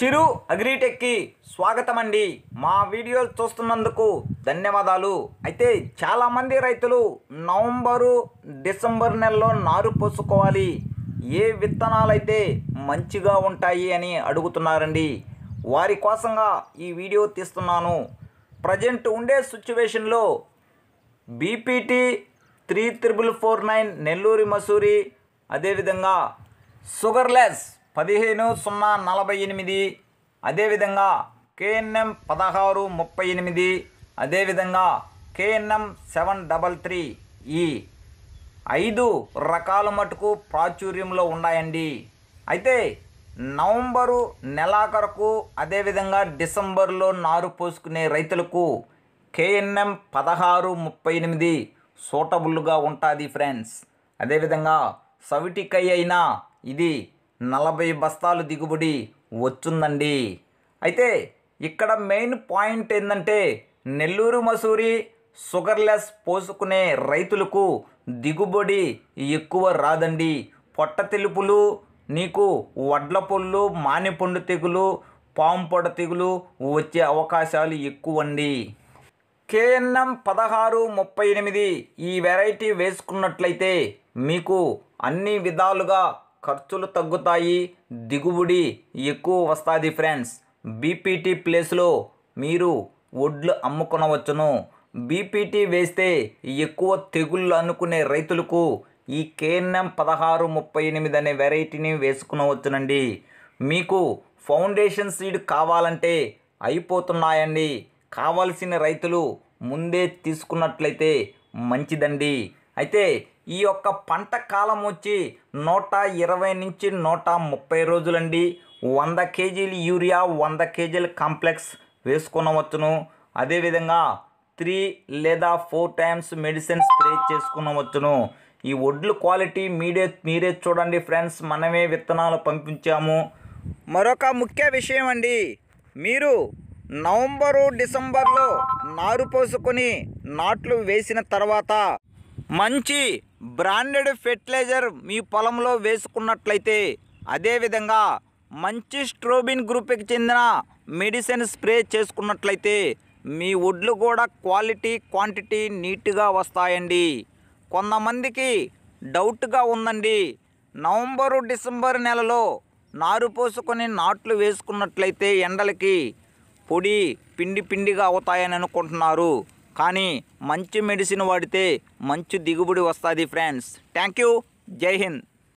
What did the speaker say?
చిరు అగ్రిటెక్కి స్వాగతం అండి మా వీడియోలు చూస్తున్నందుకు ధన్యవాదాలు అయితే చాలామంది రైతులు నవంబరు డిసెంబర్ నెలలో నారు పోసుకోవాలి ఏ విత్తనాలైతే మంచిగా ఉంటాయి అని అడుగుతున్నారండి వారి కోసంగా ఈ వీడియో తీస్తున్నాను ప్రజెంట్ ఉండే సిచ్యువేషన్లో BPT three triple four nine నెల్లూరి మసూరి అదేవిధంగా షుగర్లెస్ పదిహేను సున్నా నలభై ఎనిమిది అదేవిధంగా కేఎన్ఎం పదహారు ముప్పై ఎనిమిది అదేవిధంగా కేఎన్ఎం సెవెన్ డబల్ త్రీ ఈ ఐదు రకాల మటుకు ప్రాచుర్యంలో ఉన్నాయండి అయితే నవంబరు నెలాఖరుకు అదేవిధంగా డిసెంబర్లో నారు పోసుకునే రైతులకు కేఎన్ఎం పదహారు ముప్పై ఎనిమిది సూటబుల్గా ఉంటుంది ఫ్రెండ్స్ అదేవిధంగా సవిటికై అయినా ఇది నలభై బస్తాలు దిగుబడి వచ్చిందండి అయితే ఇక్కడ మెయిన్ పాయింట్ ఏంటంటే నెల్లూరు మసూరి షుగర్లెస్ పోసుకునే రైతులకు దిగుబడి ఎక్కువ రాదండి పొట్ట తెలుపులు నీకు వడ్ల పొల్లు మానిపండు తెగులు పాంపొడ తెగులు వచ్చే అవకాశాలు ఎక్కువండి కేఎన్ఎం పదహారు ముప్పై ఎనిమిది ఈ వెరైటీ వేసుకున్నట్లయితే మీకు అన్ని విధాలుగా ఖర్చులు తగ్గుతాయి దిగుబడి ఎక్కువ వస్తుంది ఫ్రెండ్స్ బీపీటీ ప్లేస్లో మీరు వడ్లు అమ్ముకునవచ్చును బీపీటీ వేస్తే ఎక్కువ తెగుళ్ళు అనుకునే రైతులకు ఈ కేఎన్ఎం పదహారు ముప్పై ఎనిమిది అనే వెరైటీని వేసుకునవచ్చునండి మీకు ఫౌండేషన్ సీడ్ కావాలంటే అయిపోతున్నాయండి కావాల్సిన రైతులు ముందే తీసుకున్నట్లయితే మంచిదండి అయితే ఈ యొక్క పంట కాలం వచ్చి నూట ఇరవై నుంచి నూట ముప్పై రోజులండి వంద కేజీలు యూరియా వంద కేజీలు కాంప్లెక్స్ వేసుకునవచ్చును అదేవిధంగా త్రీ లేదా ఫోర్ టైమ్స్ మెడిసిన్ స్ప్రే చేసుకునవచ్చును ఈ ఒడ్లు క్వాలిటీ మీడే మీరే చూడండి ఫ్రెండ్స్ మనమే విత్తనాలు పంపించాము మరొక ముఖ్య విషయం అండి మీరు నవంబరు డిసెంబర్లో నారు పోసుకొని నాట్లు వేసిన తర్వాత మంచి బ్రాండెడ్ ఫెర్టిలైజర్ మీ పొలంలో వేసుకున్నట్లయితే అదేవిధంగా మంచి స్ట్రోబిన్ గ్రూప్కి చెందిన మెడిసిన్ స్ప్రే చేసుకున్నట్లయితే మీ వడ్లు కూడా క్వాలిటీ క్వాంటిటీ నీట్గా వస్తాయండి కొంతమందికి డౌట్గా ఉందండి నవంబరు డిసెంబర్ నెలలో నారు పోసుకొని నాట్లు వేసుకున్నట్లయితే ఎండలకి పొడి పిండి పిండిగా అవుతాయని అనుకుంటున్నారు కానీ మంచి మెడిసిన్ వాడితే మంచి దిగుబడి వస్తుంది ఫ్రెండ్స్ థ్యాంక్ యూ జై హింద్